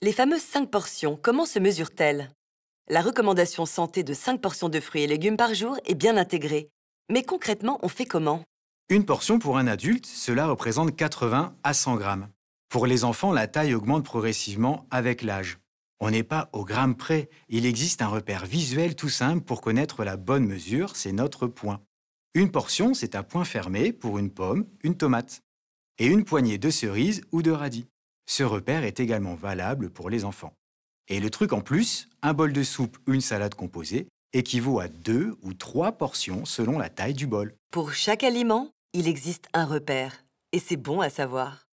Les fameuses 5 portions, comment se mesurent-elles La recommandation santé de 5 portions de fruits et légumes par jour est bien intégrée. Mais concrètement, on fait comment Une portion pour un adulte, cela représente 80 à 100 grammes. Pour les enfants, la taille augmente progressivement avec l'âge. On n'est pas au gramme près, il existe un repère visuel tout simple pour connaître la bonne mesure, c'est notre point. Une portion, c'est un point fermé pour une pomme, une tomate, et une poignée de cerises ou de radis. Ce repère est également valable pour les enfants. Et le truc en plus, un bol de soupe, une salade composée, équivaut à deux ou trois portions selon la taille du bol. Pour chaque aliment, il existe un repère. Et c'est bon à savoir.